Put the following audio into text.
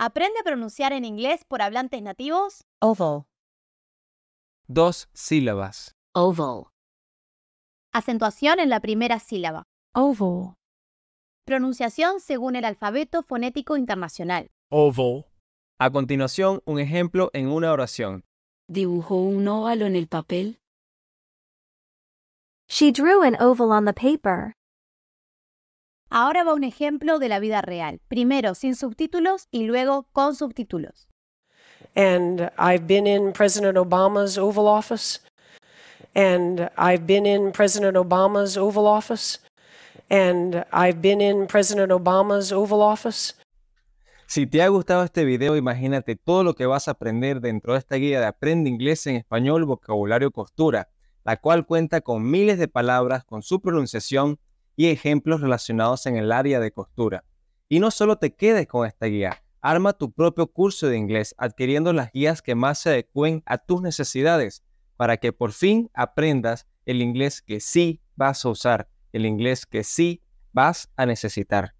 Aprende a pronunciar en inglés por hablantes nativos. Oval. Dos sílabas. Oval. Acentuación en la primera sílaba. Oval. Pronunciación según el alfabeto fonético internacional. Oval. A continuación, un ejemplo en una oración. Dibujó un óvalo en el papel. She drew an oval on the paper. Ahora va un ejemplo de la vida real, primero sin subtítulos y luego con subtítulos. President Obama's Office. President Obama's Office. President Obama's Office. Si te ha gustado este video, imagínate todo lo que vas a aprender dentro de esta guía de Aprende Inglés en Español Vocabulario Costura, la cual cuenta con miles de palabras con su pronunciación y ejemplos relacionados en el área de costura. Y no solo te quedes con esta guía, arma tu propio curso de inglés adquiriendo las guías que más se adecúen a tus necesidades para que por fin aprendas el inglés que sí vas a usar, el inglés que sí vas a necesitar.